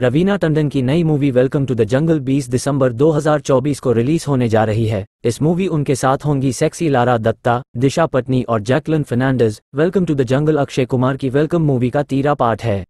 रवीना टंडन की नई movie welcome to the jungle 20 दिसंबर 2024 को रिलीज होने जा रही है इस मूवी उनके साथ होंगी सेक्सी लारा दत्ता दिशा पटनी और Jacqueline Fernandez welcome to the jungle Akshay Kumar की वेलकम मूवी का तीरा पार्ट है